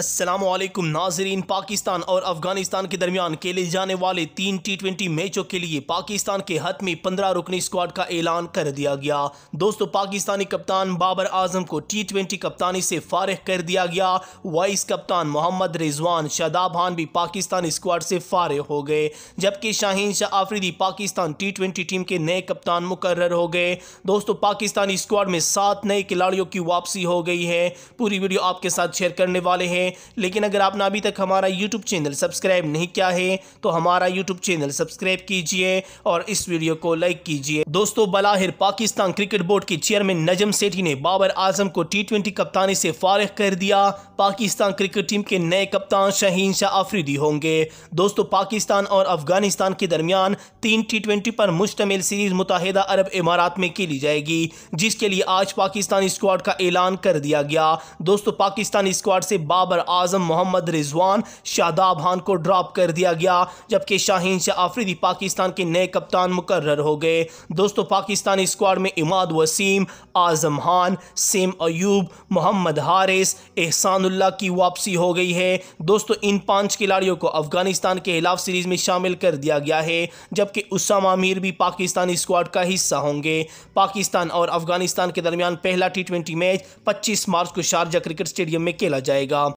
असलम नाजरीन पाकिस्तान और अफगानिस्तान के दरमियान खेले जाने वाले तीन टी ट्वेंटी मैचों के लिए पाकिस्तान के हथ में पंद्रह रुकनी स्क्वाड का ऐलान कर दिया गया दोस्तों पाकिस्तानी कप्तान बाबर आजम को टी ट्वेंटी कप्तानी से फारग कर दिया गया वाइस कप्तान मोहम्मद रिजवान शादाब खान भी पाकिस्तान स्क्वाड से फारग हो गए जबकि Shaheen Shah Afridi Pakistan T twenty team के नए कप्तान मुकर हो गए दोस्तों पाकिस्तानी स्क्वाड में सात नए खिलाड़ियों की वापसी हो गई है पूरी वीडियो आपके साथ शेयर करने वाले हैं लेकिन अगर आपने अभी तक हमारा यूट्यूब चैनल सब्सक्राइब नहीं किया है तो हमारा यूट्यूब चैनल सब्सक्राइब कीजिए और इस वीडियो को लाइक कीजिए दोस्तों बलाहिर पाकिस्तान क्रिकेट बोर्ड के चेयरमैन नजम सेठी ने बाबर आजम को टी कप्तानी से फारिग कर दिया पाकिस्तान क्रिकेट टीम के नए कप्तान शहीन शाह आफरीदी होंगे दोस्तों पाकिस्तान और अफगानिस्तान के दरमियान तीन टी ट्वेंटी पर मुश्तमिल सीरीज मुतहदा अरब इमारात में खेली जाएगी जिसके लिए आज पाकिस्तानी स्क्वाड का ऐलान कर दिया गया दोस्तों पाकिस्तानी स्क्वाड से बाबर बाबर आजम मोहम्मद रिजवान शादाब खान को ड्रॉप कर दिया गया जबकि शाहीन शाह आफरीदी पाकिस्तान के नए कप्तान मुकर हो गए दोस्तों पाकिस्तानी स्क्वाड में इमाद वसीम आजम खान सेम अयूब मोहम्मद हारिस एहसानुल्ला की वापसी हो गई है दोस्तों इन पांच खिलाड़ियों को अफगानिस्तान के खिलाफ सीरीज में शामिल कर दिया गया है जबकि उसामा मीर भी पाकिस्तानी स्क्वाड का हिस्सा होंगे पाकिस्तान और अफगानिस्तान के दरमियान पहला टी मैच 25 मार्च को शारजा क्रिकेट स्टेडियम में खेला जाएगा